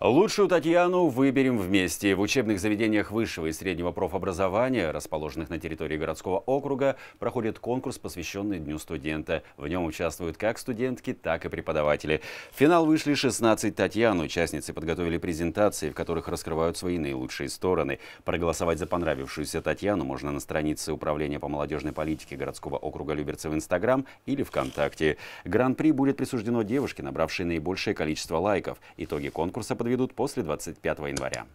Лучшую Татьяну выберем вместе. В учебных заведениях высшего и среднего профобразования, расположенных на территории городского округа, проходит конкурс, посвященный Дню студента. В нем участвуют как студентки, так и преподаватели. В финал вышли 16 Татьян. Участницы подготовили презентации, в которых раскрывают свои наилучшие стороны. Проголосовать за понравившуюся Татьяну можно на странице Управления по молодежной политике городского округа Люберцы в Инстаграм или ВКонтакте. Гран-при будет присуждено девушке, набравшей наибольшее количество лайков. Итоги конкурса подготовлены подведут после 25 января.